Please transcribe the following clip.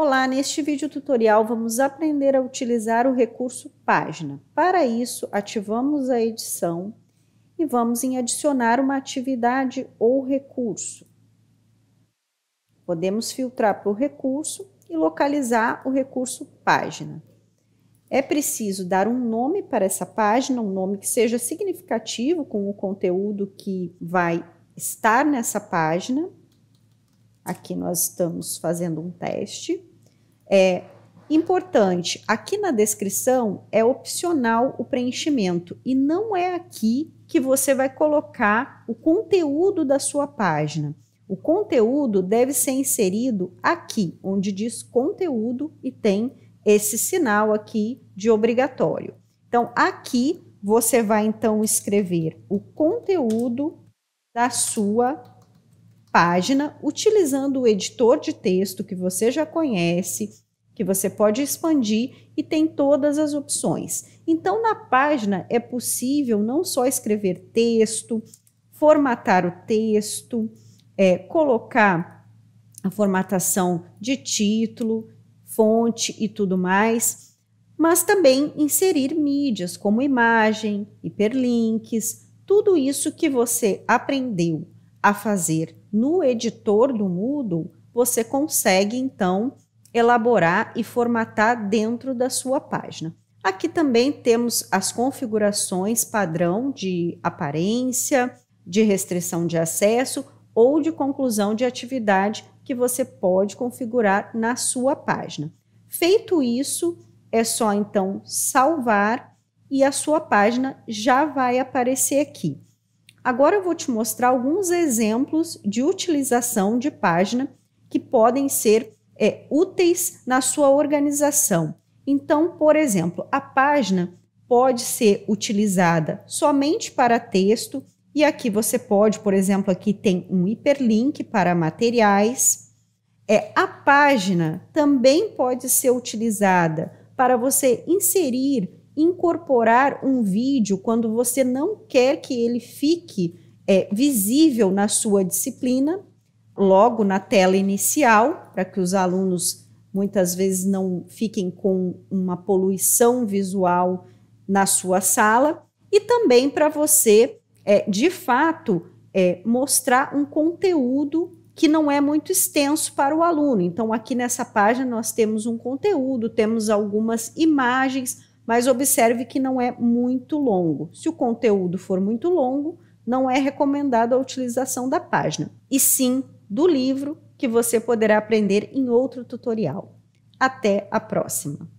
Olá, neste vídeo tutorial vamos aprender a utilizar o recurso Página. Para isso, ativamos a edição e vamos em adicionar uma atividade ou recurso. Podemos filtrar por recurso e localizar o recurso Página. É preciso dar um nome para essa página, um nome que seja significativo com o conteúdo que vai estar nessa página Aqui nós estamos fazendo um teste. É importante, aqui na descrição é opcional o preenchimento e não é aqui que você vai colocar o conteúdo da sua página. O conteúdo deve ser inserido aqui, onde diz conteúdo e tem esse sinal aqui de obrigatório. Então, aqui você vai então escrever o conteúdo da sua página utilizando o editor de texto que você já conhece, que você pode expandir e tem todas as opções. Então, na página é possível não só escrever texto, formatar o texto, é, colocar a formatação de título, fonte e tudo mais, mas também inserir mídias como imagem, hiperlinks, tudo isso que você aprendeu a fazer no editor do Moodle, você consegue então elaborar e formatar dentro da sua página. Aqui também temos as configurações padrão de aparência, de restrição de acesso ou de conclusão de atividade que você pode configurar na sua página. Feito isso, é só então salvar e a sua página já vai aparecer aqui. Agora eu vou te mostrar alguns exemplos de utilização de página que podem ser é, úteis na sua organização. Então, por exemplo, a página pode ser utilizada somente para texto, e aqui você pode, por exemplo, aqui tem um hiperlink para materiais. É, a página também pode ser utilizada para você inserir incorporar um vídeo quando você não quer que ele fique é, visível na sua disciplina, logo na tela inicial, para que os alunos muitas vezes não fiquem com uma poluição visual na sua sala, e também para você, é, de fato, é, mostrar um conteúdo que não é muito extenso para o aluno. Então, aqui nessa página, nós temos um conteúdo, temos algumas imagens, mas observe que não é muito longo. Se o conteúdo for muito longo, não é recomendada a utilização da página, e sim do livro que você poderá aprender em outro tutorial. Até a próxima!